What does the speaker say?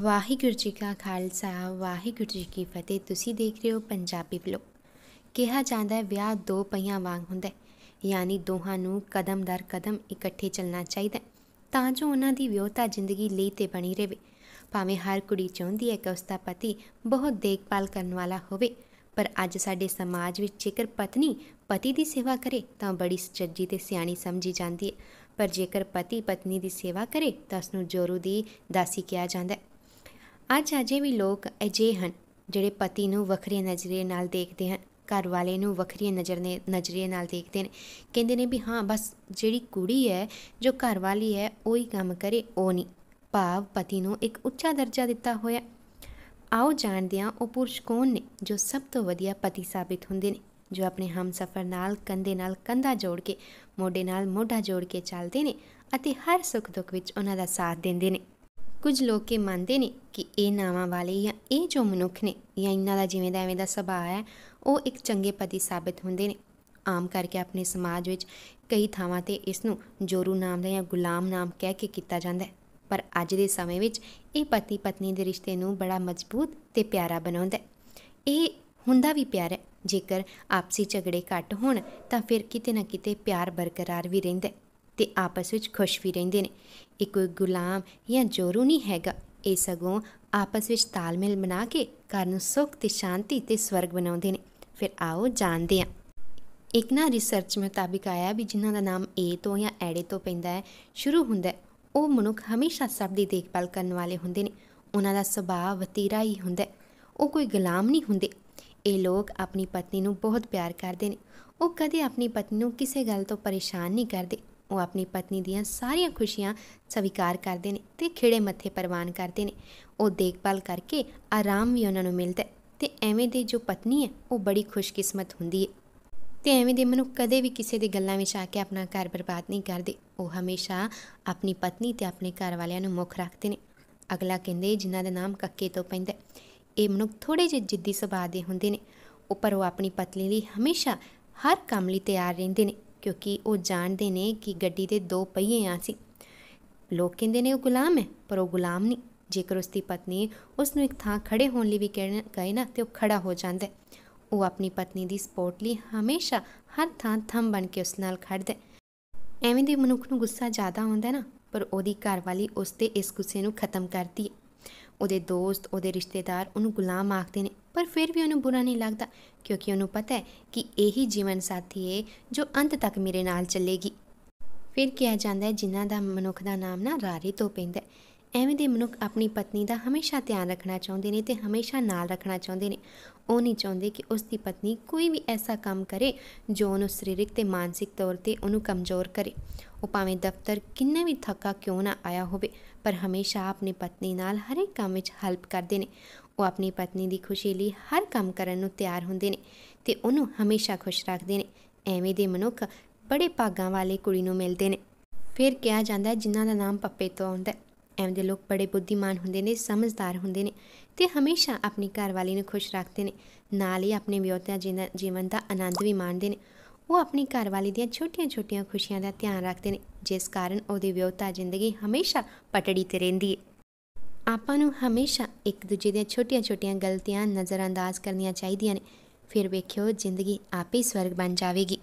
ਵਾਹਿਗੁਰੂ ਜੀ ਕਾ ਖਾਲਸਾ ਵਾਹਿਗੁਰੂ ਜੀ ਕੀ ਫਤਿਹ ਤੁਸੀਂ ਦੇਖ ਰਹੇ ਹੋ ਪੰਜਾਬੀ ਵਲੌਗ ਕਿਹਾ ਜਾਂਦਾ ਹੈ ਵਿਆਹ ਦੋ ਪਹੀਆਂ ਵਾਂਗ ਹੁੰਦਾ ਹੈ ਯਾਨੀ ਦੋਹਾਂ ਨੂੰ ਕਦਮ ਦਰ ਕਦਮ ਇਕੱਠੇ ਚੱਲਣਾ ਚਾਹੀਦਾ ਤਾਂ ਜੋ ਉਹਨਾਂ ਦੀ ਵਿਆਹਤਾ ਜ਼ਿੰਦਗੀ ਲਈ ਤੇ ਬਣੀ ਰਹੇ ਭਾਵੇਂ ਹਰ ਕੁੜੀ ਚਾਹੁੰਦੀ ਹੈ ਕਿ ਉਸ ਦਾ ਪਤੀ ਬਹੁਤ ਦੇਖਭਾਲ ਕਰਨ ਵਾਲਾ ਹੋਵੇ ਪਰ ਅੱਜ ਸਾਡੇ ਸਮਾਜ ਵਿੱਚ ਜੇਕਰ ਪਤਨੀ ਪਤੀ ਦੀ ਸੇਵਾ ਕਰੇ ਤਾਂ ਬੜੀ ਸੱਜੀ ਤੇ ਸਿਆਣੀ ਸਮਝੀ ਜਾਂਦੀ ਹੈ ਪਰ ਜੇਕਰ ਪਤੀ ਪਤਨੀ ਦੀ ਸੇਵਾ ਕਰੇ ਤਾਂ ਉਸ ਨੂੰ ਜੋਰੂ ਦੀ ਦਾਸੀ ਕਿਹਾ ਜਾਂਦਾ ਹੈ ਅੱਜ ਅਜੇ ਵੀ ਲੋਕ ਅਜੇ ਹਨ ਜਿਹੜੇ ਪਤੀ ਨੂੰ ਵੱਖਰੀ ਨਜ਼ਰੀਏ ਨਾਲ ਦੇਖਦੇ ਹਨ ਘਰ ਵਾਲੇ ਨੂੰ ਵੱਖਰੀ ਨਜ਼ਰ ਨੇ ਨਜ਼ਰੀਏ ਨਾਲ ਦੇਖਦੇ ਨੇ ਕਹਿੰਦੇ ਨੇ ਵੀ ਹਾਂ ਬਸ ਜਿਹੜੀ ਕੁੜੀ ਹੈ ਜੋ ਘਰ ਵਾਲੀ ਹੈ ਉਹ ਹੀ ਕੰਮ ਕਰੇ ਉਹ ਨਹੀਂ ਭਾਵ ਪਤੀ ਨੂੰ ਇੱਕ ਉੱਚਾ ਦਰਜਾ ਦਿੱਤਾ ਹੋਇਆ ਆਓ ਜਾਣਦੇ ਹਾਂ ਉਹ ਪੁਰਸ਼ ਕੌਣ ਨੇ ਜੋ ਸਭ ਤੋਂ ਵਧੀਆ ਪਤੀ ਸਾਬਿਤ ਹੁੰਦੇ ਨੇ ਜੋ ਆਪਣੇ ਹਮਸਫਰ ਨਾਲ ਕੰਧੇ ਨਾਲ ਕੰਧਾ ਜੋੜ ਕੇ ਮੋਢੇ ਨਾਲ ਮੋਢਾ ਜੋੜ ਕੇ ਚੱਲਦੇ ਨੇ ਅਤੇ ਹਰ ਸੁੱਖ ਦੁੱਖ ਵਿੱਚ ਉਹਨਾਂ ਦਾ ਸਾਥ ਦਿੰਦੇ ਨੇ ਕੁਝ ਲੋਕ ਇਹ ਮੰਨਦੇ ਨੇ ਕਿ ਇਹ ਨਾਵਾਂ ਵਾਲੇ ਜਾਂ ਇਹ ਜੋ ਮਨੁੱਖ ਨੇ ਜਾਂ ਇਹਨਾਂ ਦਾ ਜਿਵੇਂ ਦਾ ਐਵੇਂ ਦਾ ਸੁਭਾਅ ਹੈ ਉਹ ਇੱਕ ਚੰਗੇ ਪਤੀ ਸਾਬਤ ਹੁੰਦੇ ਨੇ ਆਮ ਕਰਕੇ ਆਪਣੇ ਸਮਾਜ ਵਿੱਚ ਕਈ ਥਾਵਾਂ ਤੇ ਇਸ ਨੂੰ ਜੋਰੂ ਨਾਮ ਦਾ ਜਾਂ ਗੁਲਾਮ ਨਾਮ ਕਹਿ ਕੇ ਕੀਤਾ ਜਾਂਦਾ ਹੈ ਪਰ ਅੱਜ ਦੇ ਸਮੇਂ ਵਿੱਚ ਇਹ ਪਤੀ ਪਤਨੀ ਦੇ ਰਿਸ਼ਤੇ ਨੂੰ ਬੜਾ ਮਜ਼ਬੂਤ ਤੇ ਪਿਆਰਾ ਬਣਾਉਂਦਾ ਹੈ ਇਹ ਹੁੰਦਾ ਵੀ ਪਿਆਰ ਹੈ ਜੇਕਰ ਆਪਸੀ ਝਗੜੇ ਘੱਟ ਹੋਣ ਤਾਂ ਫਿਰ ਕਿਤੇ ਨਾ ਕਿਤੇ ਪਿਆਰ ਬਰਕਰਾਰ ਵੀ ਰਹਿੰਦਾ ਹੈ ਤੇ ਆਪਸ ਵਿੱਚ ਖੁਸ਼ ਵੀ ਰਹਿੰਦੇ ਨੇ ਇਹ ਕੋਈ ਗੁਲਾਮ ਜਾਂ ਜੋਰੂ ਨਹੀਂ ਹੈਗਾ ਇਹ ਸਗੋਂ ਆਪਸ ਵਿੱਚ ਤਾਲਮੇਲ ਬਣਾ ਕੇ ਘਰ ਨੂੰ ਸੁੱਖ ਤੇ ਸ਼ਾਂਤੀ ਤੇ ਸਵਰਗ ਬਣਾਉਂਦੇ ਨੇ ਫਿਰ ਆਓ ਜਾਣਦੇ ਹਾਂ ਇੱਕ ਨਾ ਰਿਸਰਚ ਮੁਤਾਬਿਕ ਆਇਆ ਵੀ ਜਿਨ੍ਹਾਂ ਦਾ ਨਾਮ ਏ ਤੋਂ ਜਾਂ ਐੜੇ ਤੋਂ ਪੈਂਦਾ ਹੈ ਸ਼ੁਰੂ ਹੁੰਦਾ ਉਹ ਮਨੁੱਖ ਹਮੇਸ਼ਾ ਸਭ ਦੀ ਦੇਖਭਾਲ ਕਰਨ ਵਾਲੇ ਹੁੰਦੇ ਨੇ ਉਹਨਾਂ ਦਾ ਸੁਭਾਅ ਵਤੀਰਾ ਹੀ ਹੁੰਦਾ ਹੈ ਉਹ ਕੋਈ ਗੁਲਾਮ ਨਹੀਂ ਹੁੰਦੇ ਇਹ ਲੋਕ ਆਪਣੀ ਪਤਨੀ ਨੂੰ ਬਹੁਤ ਪਿਆਰ ਕਰਦੇ ਨੇ ਉਹ ਕਦੇ ਆਪਣੀ ਪਤਨੀ ਨੂੰ ਕਿਸੇ ਗੱਲ ਤੋਂ ਪਰੇਸ਼ਾਨ ਨਹੀਂ ਕਰਦੇ ਉਹ ਆਪਣੀ ਪਤਨੀ ਦੀਆਂ ਸਾਰੀਆਂ ਖੁਸ਼ੀਆਂ ਸਵੀਕਾਰ ਕਰਦੇ ਨੇ ਤੇ ਖਿੜੇ ਮੱਥੇ ਪਰਵਾਨ ਕਰਦੇ ਨੇ ਉਹ ਦੇਖਭਾਲ ਕਰਕੇ ਆਰਾਮ ਵੀ ਉਹਨਾਂ ਨੂੰ ਮਿਲਦਾ ਤੇ ਐਵੇਂ ਦੇ ਜੋ ਪਤਨੀ ਹੈ ਉਹ ਬੜੀ ਖੁਸ਼ਕਿਸਮਤ ਹੁੰਦੀ ਹੈ ਤੇ ਐਵੇਂ ਦੇ ਮਨੁੱਖ ਕਦੇ ਵੀ ਕਿਸੇ ਦੇ ਗੱਲਾਂ ਵਿੱਚ ਆ ਕੇ ਆਪਣਾ ਘਰ ਬਰਬਾਦ ਨਹੀਂ ਕਰਦੇ ਉਹ ਹਮੇਸ਼ਾ ਆਪਣੀ ਪਤਨੀ ਤੇ ਆਪਣੇ ਘਰ ਵਾਲਿਆਂ ਨੂੰ ਮੁੱਖ ਰੱਖਦੇ ਨੇ ਅਗਲਾ ਕਹਿੰਦੇ ਜਿਨ੍ਹਾਂ ਦਾ ਨਾਮ ਕੱਕੇ ਤੋਂ ਪੈਂਦਾ ਇਹ ਮਨੁੱਖ ਥੋੜੇ ਜਿਹੇ ਜਿੱਦੀ ਸੁਭਾਅ ਦੇ ਹੁੰਦੇ ਨੇ ਉਪਰ ਉਹ ਆਪਣੀ ਪਤਨੀ ਲਈ ਹਮੇਸ਼ਾ ਹਰ ਕੰਮ ਲਈ ਤਿਆਰ ਰਹਿੰਦੇ ਨੇ ਕਿਉਂਕਿ ਉਹ ਜਾਣਦੇ ਨੇ ਕਿ ਗੱਡੀ ਦੇ ਦੋ ਪਹੀਏ ਆ ਸੀ ਲੋਕ ਕਹਿੰਦੇ ਨੇ ਉਹ ਗੁਲਾਮ ਹੈ ਪਰ ਉਹ ਗੁਲਾਮ ਨਹੀਂ ਜੇਕਰ ਉਸ ਦੀ ਪਤਨੀ ਉਸ ਨੂੰ ਇੱਕ ਥਾਂ ਖੜੇ ਹੋਣ ਲਈ ਵੀ ਕਹੇ ਨਾ ਤੇ ਉਹ ਖੜਾ ਹੋ ਜਾਂਦਾ ਉਹ ਆਪਣੀ ਪਤਨੀ ਦੀ ਸਪੋਰਟ ਲਈ ਹਮੇਸ਼ਾ ਹਰ ਥਾਂ ਥੰਮ ਬਣ ਕੇ ਉਸ ਨਾਲ ਖੜਦਾ ਐਵੇਂ ਦੇ ਮਨੁੱਖ ਨੂੰ ਗੁੱਸਾ ਜ਼ਿਆਦਾ ਆਉਂਦਾ ਨਾ ਪਰ ਉਹਦੀ ਘਰਵਾਲੀ ਉਸ ਤੇ ਇਸ ਗੁੱਸੇ ਨੂੰ ਖਤਮ ਕਰਦੀ ਹੈ ਉਹਦੇ ਦੋਸਤ ਉਹਦੇ ਰਿਸ਼ਤੇਦਾਰ ਉਹਨੂੰ ਗੁਲਾਮ ਆਖਦੇ ਨੇ ਪਰ ਫਿਰ ਵੀ ਉਹਨੂੰ ਬੁਰਾ ਨਹੀਂ ਲੱਗਦਾ ਕਿਉਂਕਿ ਉਹਨੂੰ ਪਤਾ ਹੈ ਕਿ ਇਹੀ ਜੀਵਨ ਸਾਥੀ ਹੈ ਜੋ ਅੰਤ ਤੱਕ ਮੇਰੇ ਨਾਲ ਚੱਲੇਗੀ ਫਿਰ ਕਿਹਾ ਜਾਂਦਾ ਹੈ ਜਿਨ੍ਹਾਂ ਦਾ ਮਨੁੱਖ ਦਾ ਨਾਮ ਨਾ ਰਾਰੇ ਤੋਂ ਪੈਂਦਾ ਹੈ ਐਵੇਂ ਦੇ ਮਨੁੱਖ ਆਪਣੀ ਪਤਨੀ ਦਾ ਹਮੇਸ਼ਾ ਧਿਆਨ ਰੱਖਣਾ ਚਾਹੁੰਦੇ ਨੇ ਤੇ ਹਮੇਸ਼ਾ ਨਾਲ ਰੱਖਣਾ ਚਾਹੁੰਦੇ ਨੇ ਉਹ ਨਹੀਂ ਚਾਹੁੰਦੇ ਕਿ ਉਸ ਦੀ ਪਤਨੀ ਕੋਈ ਵੀ ਐਸਾ ਕੰਮ ਕਰੇ ਜੋ ਉਹਨੂੰ ਸਰੀਰਕ ਤੇ ਮਾਨਸਿਕ ਤੌਰ ਤੇ ਉਹਨੂੰ ਕਮਜ਼ੋਰ ਕਰੇ ਉਹ ਭਾਵੇਂ ਦਫ਼ਤਰ ਕਿੰਨੇ ਵੀ ਥੱਕਾ ਕਿਉਂ ਨਾ ਆਇਆ ਹੋਵੇ ਪਰ ਹਮੇਸ਼ਾ ਆਪਣੀ ਪਤਨੀ ਨਾਲ ਹਰ ਇੱਕ ਕੰਮ ਵਿੱਚ ਹੈਲਪ ਕਰਦੇ ਨੇ ਉਹ ਆਪਣੀ ਪਤਨੀ ਦੀ ਖੁਸ਼ੀ ਲਈ ਹਰ ਕੰਮ ਕਰਨ ਨੂੰ ਤਿਆਰ ਹੁੰਦੇ ਨੇ ਤੇ ਉਹਨੂੰ ਹਮੇਸ਼ਾ ਖੁਸ਼ ਰੱਖਦੇ ਨੇ ਐਵੇਂ ਦੇ ਮਨੁੱਖ ਬੜੇ ਭਾਗਾਂ ਵਾਲੇ ਕੁੜੀ ਨੂੰ ਮਿਲਦੇ ਨੇ ਫਿਰ ਕਿਹਾ ਜਾਂਦਾ ਹੈ ਜਿਨ੍ਹਾਂ ਦਾ ਨਾਮ ਪੱਪੇ ਤੋਂ ਆਉਂਦਾ ਹੈ ਐਵੇਂ ਦੇ ਲੋਕ ਬੜੇ ਬੁੱਧੀਮਾਨ ਹੁੰਦੇ ਨੇ ਸਮਝਦਾਰ ਹੁੰਦੇ ਨੇ ਤੇ ਹਮੇਸ਼ਾ ਆਪਣੀ ਘਰਵਾਲੀ ਨੂੰ ਖੁਸ਼ ਰੱਖਦੇ ਨੇ ਨਾਲ ਹੀ ਆਪਣੇ ਜਿਹਨਾਂ ਜੀਵਨ ਦਾ ਆਨੰਦ ਵੀ ਮਾਣਦੇ ਨੇ ਉਹ ਆਪਣੀ ਘਰਵਾਲੀ ਦੀਆਂ ਛੋਟੀਆਂ-ਛੋਟੀਆਂ ਖੁਸ਼ੀਆਂ ਦਾ ਧਿਆਨ ਰੱਖਦੇ ਨੇ ਜਿਸ ਕਾਰਨ ਉਹਦੀ ਵਿਆਹਤਾ ਜ਼ਿੰਦਗੀ ਹਮੇਸ਼ਾ ਪਟੜੀ ਤੇ ਰਹਿੰਦੀ ਹੈ ਆਪਾਂ ਨੂੰ ਹਮੇਸ਼ਾ ਇੱਕ ਦੂਜੇ ਦੀਆਂ ਛੋਟੀਆਂ-ਛੋਟੀਆਂ ਗਲਤੀਆਂ ਨਜ਼ਰਅੰਦਾਜ਼ ਕਰਨੀਆਂ ਚਾਹੀਦੀਆਂ ਨੇ ਫਿਰ ਵੇਖਿਓ ਜ਼ਿੰਦਗੀ ਆਪੇ ਸਵਰਗ ਬਣ ਜਾਵੇਗੀ